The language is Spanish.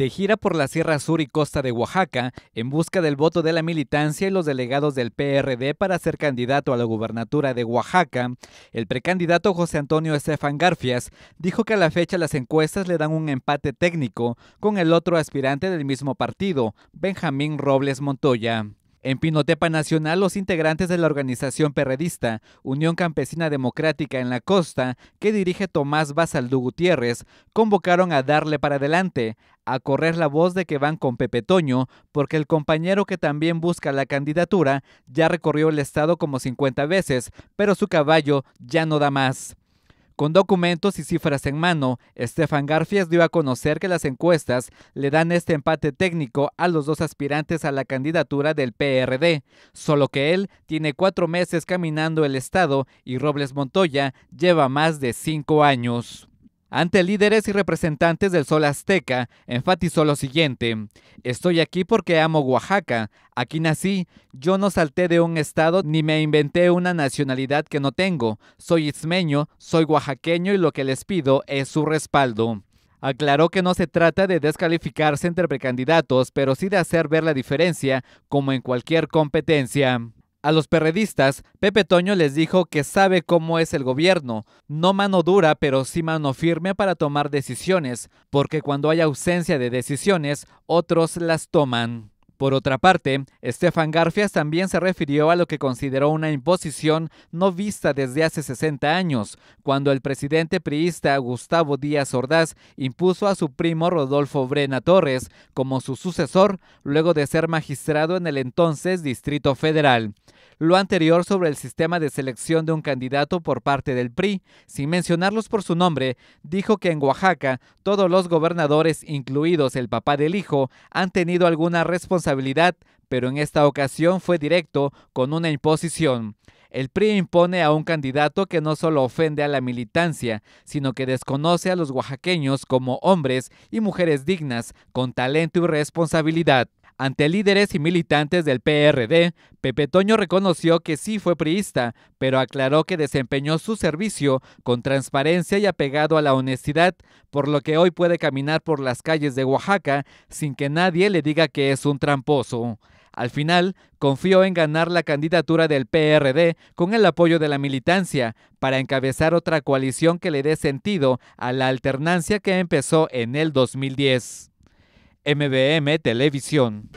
De gira por la Sierra Sur y costa de Oaxaca, en busca del voto de la militancia y los delegados del PRD para ser candidato a la gubernatura de Oaxaca, el precandidato José Antonio Estefan Garfias dijo que a la fecha las encuestas le dan un empate técnico con el otro aspirante del mismo partido, Benjamín Robles Montoya. En Pinotepa Nacional, los integrantes de la organización perredista Unión Campesina Democrática en la Costa, que dirige Tomás Basaldú Gutiérrez, convocaron a darle para adelante, a correr la voz de que van con Pepe Toño, porque el compañero que también busca la candidatura ya recorrió el estado como 50 veces, pero su caballo ya no da más. Con documentos y cifras en mano, Estefan Garfias dio a conocer que las encuestas le dan este empate técnico a los dos aspirantes a la candidatura del PRD, solo que él tiene cuatro meses caminando el Estado y Robles Montoya lleva más de cinco años. Ante líderes y representantes del Sol Azteca, enfatizó lo siguiente, Estoy aquí porque amo Oaxaca, aquí nací, yo no salté de un estado ni me inventé una nacionalidad que no tengo, soy ismeño, soy oaxaqueño y lo que les pido es su respaldo. Aclaró que no se trata de descalificarse entre precandidatos, pero sí de hacer ver la diferencia como en cualquier competencia. A los perredistas, Pepe Toño les dijo que sabe cómo es el gobierno, no mano dura, pero sí mano firme para tomar decisiones, porque cuando hay ausencia de decisiones, otros las toman. Por otra parte, Estefan Garfias también se refirió a lo que consideró una imposición no vista desde hace 60 años, cuando el presidente priista Gustavo Díaz Ordaz impuso a su primo Rodolfo Brena Torres como su sucesor luego de ser magistrado en el entonces Distrito Federal. Lo anterior sobre el sistema de selección de un candidato por parte del PRI, sin mencionarlos por su nombre, dijo que en Oaxaca todos los gobernadores, incluidos el papá del hijo, han tenido alguna responsabilidad responsabilidad, pero en esta ocasión fue directo con una imposición. El PRI impone a un candidato que no solo ofende a la militancia, sino que desconoce a los oaxaqueños como hombres y mujeres dignas, con talento y responsabilidad. Ante líderes y militantes del PRD, Pepe Toño reconoció que sí fue priista, pero aclaró que desempeñó su servicio con transparencia y apegado a la honestidad, por lo que hoy puede caminar por las calles de Oaxaca sin que nadie le diga que es un tramposo. Al final, confió en ganar la candidatura del PRD con el apoyo de la militancia para encabezar otra coalición que le dé sentido a la alternancia que empezó en el 2010. MBM Televisión.